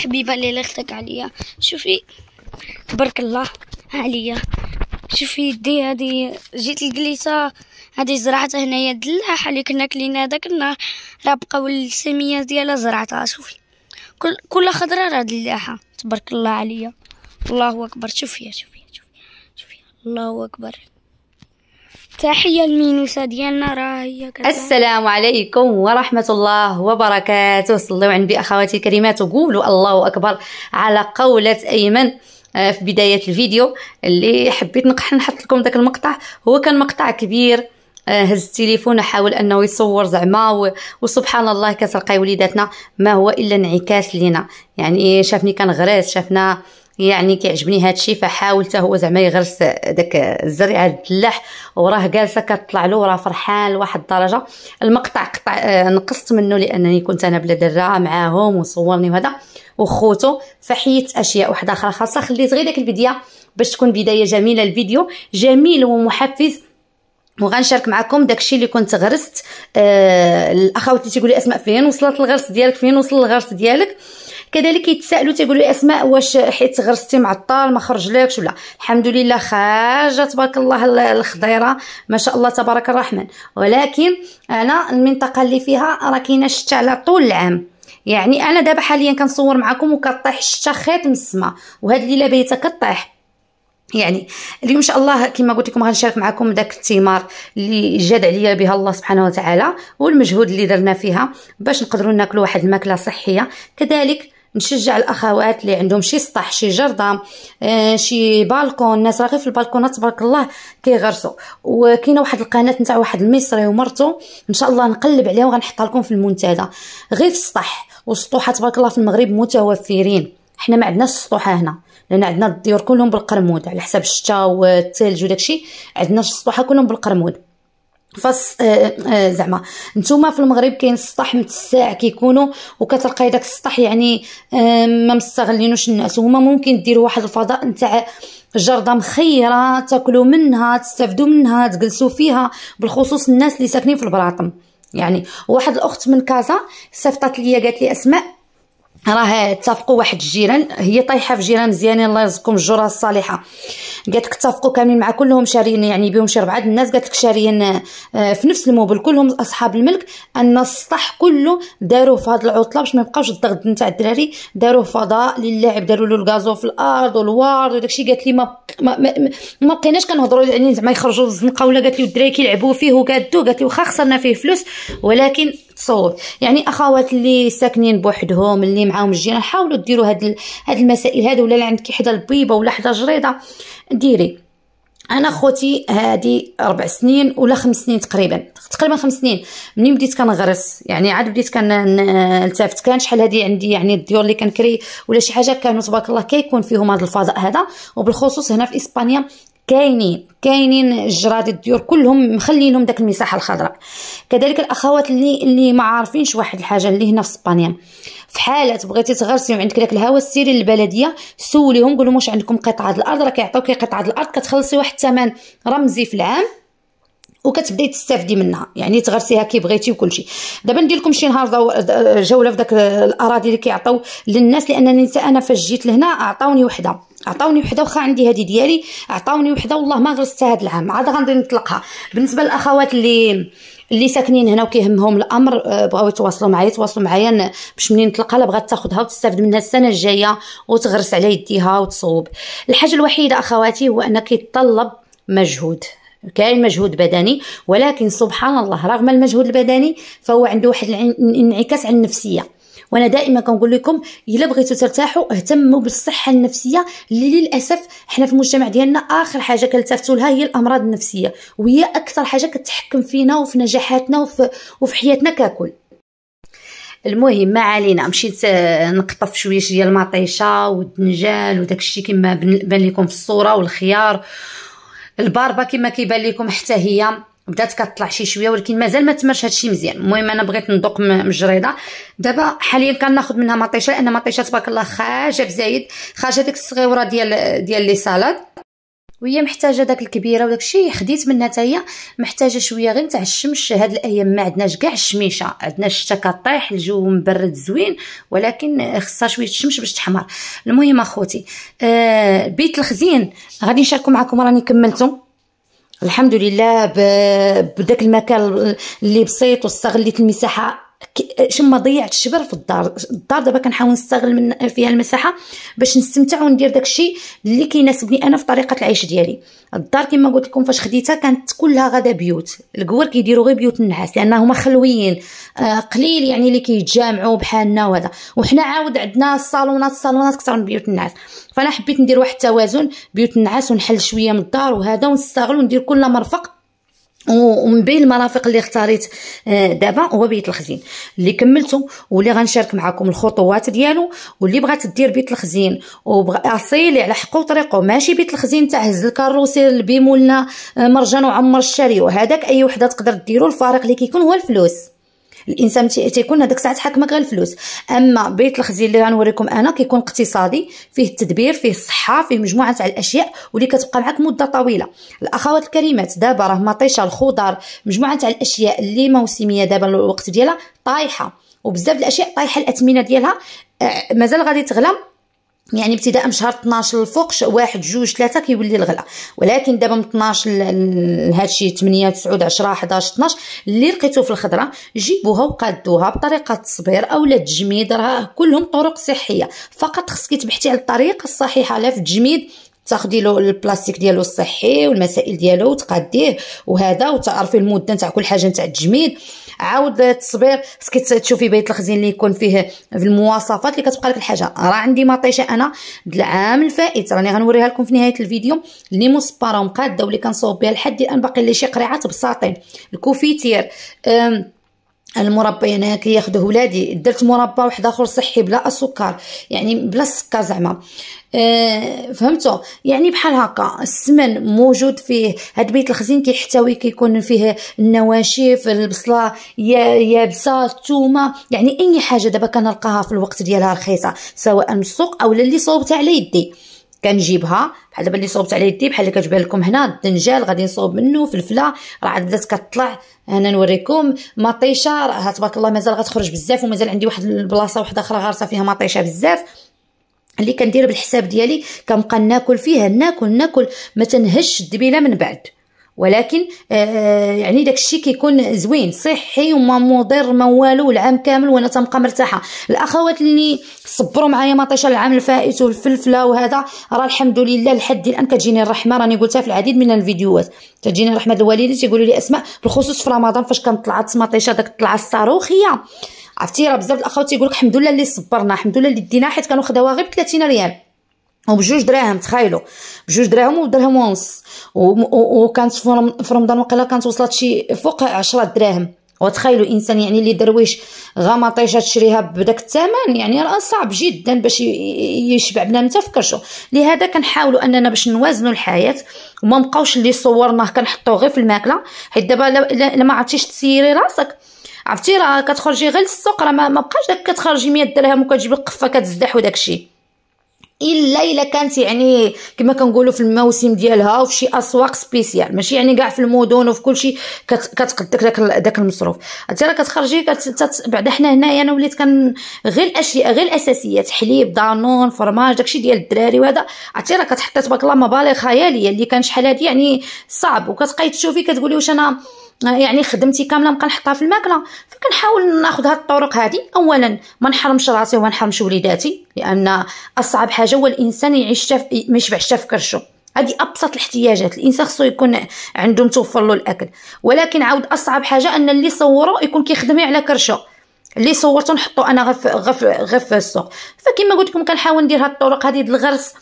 الحبيبه اللي لغتك عليا شوفي تبارك الله عليا شوفي يدي هادي جيت الكليسه هادي زرعتها هنايا دلاحه اللي كنا كلينا داك النهار راه بقاو السميات ديالها زرعتها شوفي كل كل خضره راه دلاحه تبارك الله عليا الله اكبر شوفي شوفي شوفي الله اكبر تحية المينوسة ديالنا راه السلام عليكم ورحمة الله وبركاته صلوا عن أخواتي الكريمات وقولوا الله أكبر على قولة أيمن آه، في بداية الفيديو اللي حبيت نحط لكم داك المقطع هو كان مقطع كبير آه، هز التليفون حاول انه يصور زعما وسبحان الله كتلقاي وليداتنا ما هو الا انعكاس لينا يعني شافني كنغرس شافنا يعني كيعجبني هادشي فحاول حتى هو زعما يغرس داك الزريعه الفلاح وراه جالسه كطلع له وراه فرحان لواحد الدرجه المقطع قطع آه، نقصت منه لانني كنت انا بلا دره معاهم وصورني وهذا وخوته فحيت اشياء واحده اخرى خاصه خليت غير داك البدايه باش تكون بدايه جميله الفيديو جميل ومحفز وغنشارك معكم داكشي اللي كنت غرست آه الاخوات اللي تيقولوا اسماء فين وصلت الغرس ديالك فين وصل الغرس ديالك آه كذلك يتسائلوا تيقولوا اسماء واش حيت غرستي معطل ما خرج ولا الحمد لله خارجه تبارك الله الخضيره ما شاء الله تبارك الرحمن ولكن انا المنطقه اللي فيها راه كاينه الشتاء على طول العام يعني انا دابا حاليا كنصور معكم وكطيح الشتاء خيط من السماء وهاد الليله بيته كطيح يعني اليوم ان شاء الله كما قلت لكم غنشارك معكم داك الثمار اللي جاد عليا بها الله سبحانه وتعالى والمجهود اللي درنا فيها باش نقدروا ناكلوا واحد الماكله صحيه كذلك نشجع الاخوات اللي عندهم شي سطح شي جرده آه، شي بالكون الناس غير في البالكونات تبارك الله كيغرسوا وكاينه واحد القناه نتاع واحد المصري ومرته ان شاء الله نقلب عليها وغنحطها لكم في المنتدى غير في السطح والسطوحه تبارك الله في المغرب متوفرين حنا ما عندناش السطوحه هنا لان عندنا الديور كلهم بالقرمود على حساب الشتاء والثلج وداكشي عندنا السطوحه كلهم بالقرمود فص آه، آه، آه، زعما نتوما في المغرب كاين السطح متساع كيكونوا وكتلقاي داك السطح يعني ما مستغلينوش الناس هما ممكن ديروا واحد الفضاء نتاع جرده مخيره تاكلوا منها تستافدوا منها تجلسوا فيها بالخصوص الناس اللي ساكنين في البراطم يعني واحد الاخت من كازا صيفطات ليا قالت لي اسماء راه اتفقوا واحد الجيران هي طايحه في جيران مزيانين الله يرزقكم الجره الصالحه قالت لك اتفقوا كاملين مع كلهم شاريين يعني بهم شي ربعه الناس قالت لك شاريين آه، في نفس الموبل كلهم اصحاب الملك ان السطح كله داروه في هذه العطله باش ما يبقاوش الضغط نتاع الدراري داروه فضاء للاعب داروا له الغازو في الارض والوارد وداكشي قالت لي ما ما, ما, ما بقيناش كنهضروا يعني زعما يخرجوا الزنقه ولا قالت لي الدراري كيلعبوا فيه وكادو قالت لي واخا خسرنا فيه فلوس ولكن الصوت يعني اخوات اللي ساكنين بوحدهم اللي معاهم الجيران حاولوا ديروا هاد هاد المسائل هادو ولا عندك حدا البيبه ولا حدا جريده ديري انا خوتي هادي اربع سنين ولا خمس سنين تقريبا تقريبا خمس سنين منين بديت كنغرس يعني عاد بديت كنلتفت كان شحال هادي عندي يعني الديور اللي كنكري ولا شي حاجه كانوا تبارك الله كيكون فيهم هذا الفضاء هذا وبالخصوص هنا في اسبانيا كاينين كاينين جراد الديور كلهم لهم داك المساحه الخضراء كذلك الاخوات اللي اللي ما عارفينش واحد الحاجه اللي هنا في اسبانيا في حاله بغيتي تغرسي وعندك داك الهواء سيري للبلديه سوليهم قول لهم واش عندكم قطعه الارض راه كيعطيوك قطعه الارض كتخلصي واحد الثمن رمزي في العام وكتبداي تستافدي منها يعني تغرسيها كي بغيتي وكلشي دابا ندير لكم شي نهار جوله في داك الاراضي اللي كيعطيو للناس لانني انا فاش جيت لهنا عطاوني وحده عطاوني وحده واخا عندي هذه ديالي عطاوني وحده والله ما غرستها هذا العام عاد غندير نطلقها بالنسبه للاخوات اللي اللي ساكنين هنا وكيهمهم الامر آه، بغاو يتواصلوا معايا يتواصلوا معايا باش منين نطلقها لا بغات تاخذها وتستافد منها السنه الجايه وتغرس على يديها وتصوب الحاجه الوحيده اخواتي هو ان كيتطلب مجهود كاين مجهود بدني ولكن سبحان الله رغم المجهود البدني فهو عنده واحد الانعكاس على النفسيه وانا دائما كنقول لكم الا بغيتوا ترتاحوا اهتموا بالصحه النفسيه اللي للاسف حنا في المجتمع ديالنا اخر حاجه كنلتفتوا لها هي الامراض النفسيه وهي اكثر حاجه كتحكم فينا وفي نجاحاتنا وفي, وفي حياتنا ككل المهم ما علينا مشيت آه، نقطف شويه ديال المطيشه والدنجال وداكشي كما بان لكم في الصوره والخيار الباربا كما كيبان لكم حتى هي بدات كطلع شي شويه ولكن مازال ما تمرش هادشي مزيان المهم انا بغيت ندوق من الجريده دابا حاليا كناخذ منها مطيشه لان مطيشه تبارك الله خاجه بزايد خاجه ديك الصغيوره ديال ديال لي سالاد وهي محتاجه داك الكبيره وداك الشيء خديت منها حتى محتاجه شويه غير تاع الشمس هاد الايام ما عندناش كاع الشميشه عندنا الشتا كطيح الجو مبرد زوين ولكن خصها شويه الشمس باش تحمر المهم اخوتي آه بيت الخزين غادي نشارك معكم راني كملتو الحمد لله بداك المكان اللي بسيط واستغليت المساحه شما ضيعت الشبر في الدار الدار دابا كنحاول نستغل من فيها المساحه باش نستمتع وندير داكشي اللي كيناسبني انا في طريقه العيش ديالي الدار كما قلت لكم فاش خديتها كانت كلها غدا بيوت الكوار كيديروا غير بيوت النعاس لان هما خلويين آه، قليل يعني اللي كيتجامعوا بحالنا وهذا وحنا عاود عندنا الصالونات الصالونات كثر من بيوت النعاس فانا حبيت ندير واحد التوازن بيوت النعاس ونحل شويه من الدار وهذا ونستغل وندير كل مرفق ومن بين المرافق اللي اختاريت آه، دابا هو بيت الخزين اللي كملته واللي غنشارك معكم الخطوات ديالو واللي بغات دير بيت الخزين وبغى على حقه وطريقه ماشي بيت الخزين تاع هز الكاروسي البيمولنا آه، مرجان وعمر الشاري وهذاك اي وحده تقدر ديرو الفارق اللي كيكون هو الفلوس الانسان تيكون هذاك الساعه تحكمك غير الفلوس اما بيت الخزي اللي غنوريكم انا كيكون اقتصادي فيه التدبير فيه الصحه فيه مجموعه تاع الاشياء واللي كتبقى معك مده طويله الاخوات الكريمات دابا راه مطيشه الخضر مجموعه تاع الاشياء اللي موسميه دابا الوقت ديالها طايحه وبزاف الاشياء طايحه الاثمنه ديالها آه، مازال غادي تغلى يعني ابتداء من شهر 12 للفوق واحد جوج ثلاثة كيولي الغلا ولكن دابا من 12 لهذا الشيء 8 9 10 11 12 اللي لقيتو في الخضره جيبوها وقادوها بطريقه التصبير اولا التجميد راه كلهم طرق صحيه فقط خصك تبحثي على الطريقه الصحيحه لا في التجميد تاخدي له البلاستيك ديالو الصحي والمسائل ديالو وتقاديه وهذا وتعرفي المده نتاع كل حاجه نتاع التجميد عاود التصبير خصك تشوفي بيت الخزين اللي يكون فيه في المواصفات اللي كتبقى لك الحاجه راه عندي مطيشه انا العام الفائت راني غنوريها لكم في نهايه الفيديو اللي مصبره ومقاده واللي كنصوب بها لحد الان باقي لي شي قريعات بساطين الكوفيتير أم المربى انا يعني كياخذوه ولادي درت مربى واحد اخر صحي بلا السكر يعني بلا السكر زعما أه فهمتوا يعني بحال هكا السمن موجود فيه هاد بيت الخزين كيحتوي كيكون فيه النواشف البصله يابسه الثومه يعني اي حاجه دابا كنلقاها في الوقت ديالها رخيصه سواء من السوق او اللي صوبتها على يدي كنجيبها بحال دابا اللي صوبت على يدي بحال اللي كتبان لكم هنا الدنجال غادي نصوب منه فلفله راه عاد بدات كطلع هنا نوريكم مطيشه راه تبارك الله مازال غتخرج بزاف ومازال عندي واحد البلاصه وحده اخرى غارصه فيها مطيشه بزاف اللي كندير بالحساب ديالي كنبقى ناكل فيها ناكل ناكل ما تنهش الدبيله من بعد ولكن آه، آه، يعني داك الشيء كيكون زوين صحي وما مضر ما والو العام كامل وانا تنبقى مرتاحه الاخوات اللي صبروا معايا مطيشه العام الفائت والفلفله وهذا راه الحمد لله لحد الان كتجيني الرحمه راني قلتها في العديد من الفيديوهات تجيني رحمه الوالدين تيقولوا لي اسماء بالخصوص في رمضان فاش طلعت مطيشه داك الطلعه الصاروخيه عرفتي راه بزاف الاخوات تيقول لك الحمد لله اللي صبرنا الحمد لله اللي دينا حيت كانوا خداوها غير ب 30 ريال وبجوج بجوج دراهم تخيلوا بجوج دراهم ودرهم ونص وكانت في رمضان وقيلا كانت وصلت شي فوق 10 دراهم وتخيلوا انسان يعني اللي درويش غمطيشه تشريها بداك الثمن يعني راه صعب جدا باش يشبع بنا متفكرشوا لهذا كنحاولوا اننا باش نوازنوا الحياه وما نبقاوش اللي صورناه كنحطوه غير في الماكله حيت دابا ما عرفتيش تسيري راسك عرفتي راه كتخرجي غير للسوق راه ما بقاش داك كتخرجي 100 درهم وكتجيبي قفه كتزدح وداكشي الا الا كانت يعني كما كنقولوا في الموسم ديالها وفي شي اسواق سبيسيال ماشي يعني كاع في المدن وفي كلشي كتقد داك داك المصروف انت راه كتخرجي بعدا حنا هنايا انا وليت كان غير الاشياء غير الاساسيات حليب دانون فرماج داكشي ديال الدراري وهذا عرفتي راه كتحطي تبارك الله مبالغ خياليه اللي كان شحال هادي يعني صعب وكتبقاي تشوفي كتقولي واش انا يعني خدمتي كامله نبقى نحطها في الماكله فكنحاول ناخذ هاد الطرق هذه اولا ما نحرمش راسي وما نحرمش وليداتي لان اصعب حاجه هو الانسان يعيش شاف ما يشبعش في كرشو هذه ابسط الاحتياجات الانسان خصو يكون عنده متوفر له الاكل ولكن عاود اصعب حاجه ان اللي صوره يكون كيخدمي على كرشو اللي صورته نحطو انا غف غف غف السوق فكما قلت لكم كنحاول ندير هاد الطرق هذه الغرس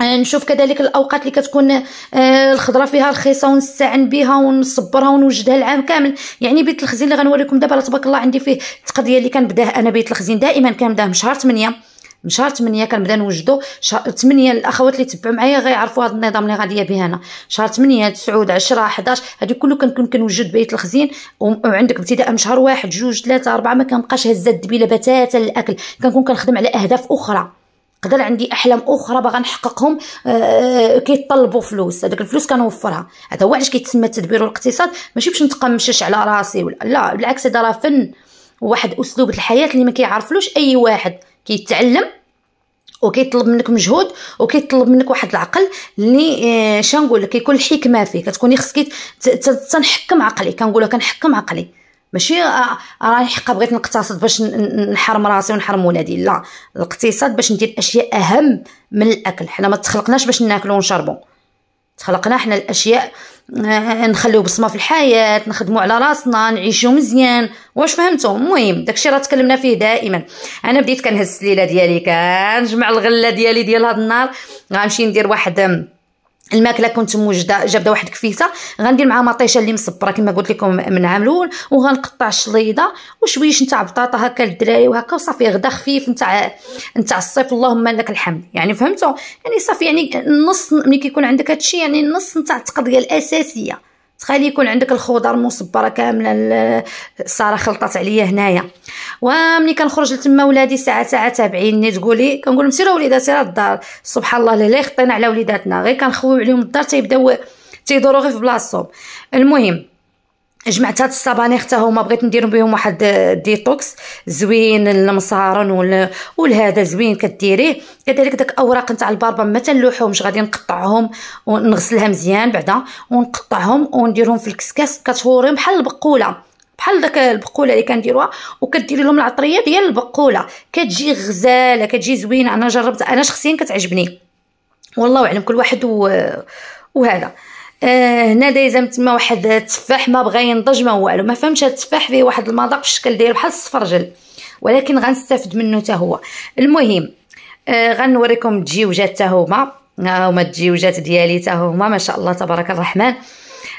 آه، نشوف كذلك الاوقات اللي كتكون آه، الخضره فيها رخيصه ونستعن بها ونصبرها ونوجدها العام كامل يعني بيت الخزين اللي غنوريكم دابا تبارك الله عندي فيه التقضيه اللي كنبداه انا بيت الخزين دائما كنبداه من شهر 8 من شهر 8 كنبدا نوجدو شهر 8 الاخوات اللي تبعوا معايا غيعرفوا هذا النظام اللي غاديه به انا شهر 8 9 10 11 هادو كله كنكون كنوجد بيت الخزين وعندك ابتداء من شهر 1 2 3 4 ما كنبقاش هزه الدبيله بتاتا للاكل كنكون كنخدم على اهداف اخرى غير عندي احلام اخرى باغا نحققهم آه، آه، كيطلبوا فلوس هذاك الفلوس كنوفرها هذا هو علاش كيتسمى التدبير والاقتصاد ماشي باش نتقمشش على راسي ولا لا بالعكس هذا راه فن واحد اسلوب الحياه اللي ما كيعرفلوش اي واحد كيتعلم وكيطلب منك مجهود وكيطلب منك واحد العقل اللي آه، شنقول لك كيكون الحكمه فيه كتكوني خصك تنحكم عقلي كنقولها كنحكم عقلي ماشي راني آه، آه، حقا بغيت نقتصد باش نحرم راسي ونحرم ولادي لا الاقتصاد باش ندير اشياء اهم من الاكل حنا ما تخلقناش باش ناكلو ونشربو تخلقنا حنا الاشياء آه، نخليو بصمه في الحياه نخدمو على راسنا نعيشو مزيان واش فهمتو المهم داكشي راه تكلمنا فيه دائما انا بديت كنهز السليله ديالي كنجمع الغله ديالي ديال هاد النهار غنمشي ندير واحد الماكله كنت موجده جابده واحد الكفيته غندير معها مطيشه اللي مصبره كما قلت لكم من عام الاول وغنقطع الشليضه وشويش نتاع بطاطا هكا للدراري وهكا وصافي غدا خفيف نتاع نتاع الصيف اللهم لك الحمد يعني فهمتوا يعني صافي يعني النص ملي كيكون عندك هادشي يعني النص نتاع التقضيه الاساسيه تخلي يكون عندك الخضر مصبره كامله ساره خلطات عليا هنايا وملي كنخرج لتما ولادي ساعه ساعه تابعيني تقولي كنقول سيروا وليدات راه الدار سبحان الله لا خطينا على وليداتنا غير كنخويو عليهم الدار تيبداو تيدورو غير في بلاصتهم المهم جمعت هاد الصبانيخ حتى هما بغيت ندير بهم واحد آه، ديتوكس زوين المصارن والهذا زوين كديريه كذلك داك اوراق نتاع الباربا ما تنلوحهمش غادي نقطعهم ونغسلها مزيان بعدا ونقطعهم ونديرهم في الكسكاس كتهوريهم بحال البقوله بحال داك البقوله اللي كنديروها وكديري لهم العطريه ديال البقوله كتجي غزاله كتجي زوينه انا جربت انا شخصيا كتعجبني والله اعلم كل واحد و... وهذا آه هنا دايزه تما واحد التفاح ما بغى ينضج ما والو ما فهمش التفاح فيه واحد المذاق في الشكل ديالو بحال الصفرجل ولكن غنستافد منه حتى هو المهم آه غنوريكم التجيوجات حتى هما ها هما التجيوجات ديالي حتى هما ما شاء الله تبارك الرحمن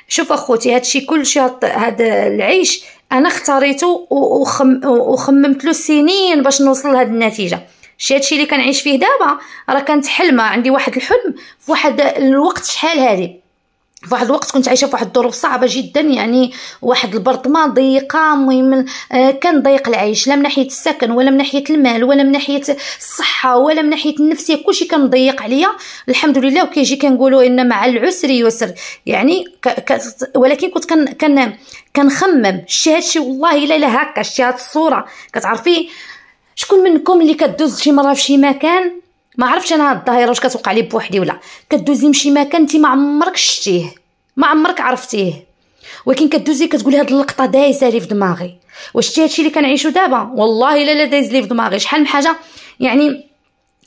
شوف اخوتي هادشي كلشي هاد, العيش انا اختاريته وخم وخممت له سنين باش نوصل لهاد النتيجه شي هادشي اللي كنعيش فيه دابا راه كانت حلمه عندي واحد الحلم في واحد الوقت شحال هادي في واحد الوقت كنت عايشه في واحد الظروف صعبه جدا يعني واحد البرطمان ضيقه المهم آه، كان ضيق العيش لا من ناحيه السكن ولا من ناحيه المال ولا من ناحيه الصحه ولا من ناحيه النفسيه كلشي كان ضيق عليا الحمد لله وكيجي كنقولوا ان مع العسر يسر يعني ك... ك... ولكن كنت كان كان كنخمم شي هادشي والله الا لا هكا شتي هاد الصوره كتعرفي شكون منكم اللي كدوز شي مره في شي مكان ما عرفتش انا هاد الظاهره واش كتوقع لي بوحدي ولا كدوزي لشي مكان انت ما عمرك شتيه ما عمرك عرفتيه ولكن كدوزي كتقولي هاد اللقطه دايزه لي في دماغي واش شتي هادشي اللي كنعيشو دابا والله الا لا دايز لي في دماغي شحال من حاجه يعني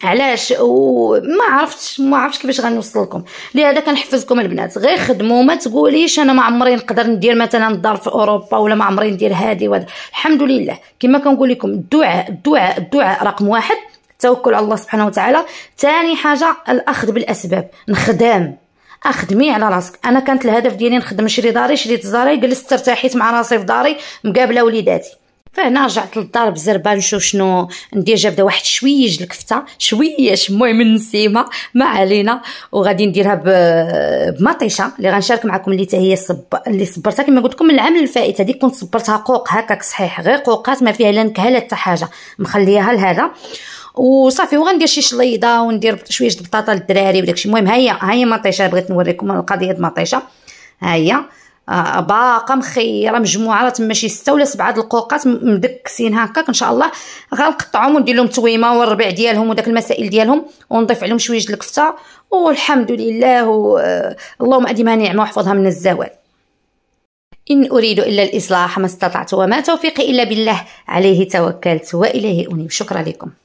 علاش وما عرفتش ما عرفتش كيفاش غنوصل لكم لهذا كنحفزكم البنات غير خدموا ما تقوليش انا ما عمري نقدر ندير مثلا الدار في اوروبا ولا ما عمري ندير هادي وهذا الحمد لله كما كنقول لكم الدعاء الدعاء الدعاء رقم واحد التوكل على الله سبحانه وتعالى ثاني حاجه الاخذ بالاسباب نخدم اخدمي على راسك انا كانت الهدف ديالي نخدم نشري داري شريت داري جلست ارتاحيت مع راسي في داري مقابله وليداتي فهنا رجعت للدار بزربه نشوف شنو ندير جابده واحد شويج الكفته شويه المهم نسيمه ما علينا وغادي نديرها بمطيشه اللي غنشارك معكم اللي هي صب... اللي صبرتها كما قلت لكم العام الفائت هذيك كنت صبرتها قوق هكاك صحيح غير قوقات ما فيها لا نكهه لا حتى حاجه مخليها لهذا وصافي وغندير شي شليضه وندير شويه البطاطا للدراري وداكشي المهم ها هي ها هي مطيشه بغيت نوريكم القضيه مطيشه ها هي آه باقه مخيره مجموعه راه تما شي سته ولا سبعه د القوقات مدكسين هكاك ان شاء الله غنقطعهم وندير لهم تويمه والربع ديالهم وداك المسائل ديالهم ونضيف عليهم شويه د الكفته والحمد لله و... آه اللهم اديمها نعمه واحفظها من الزوال إن أريد إلا الإصلاح ما استطعت وما توفيقي إلا بالله عليه توكلت وإليه أنيب شكرا لكم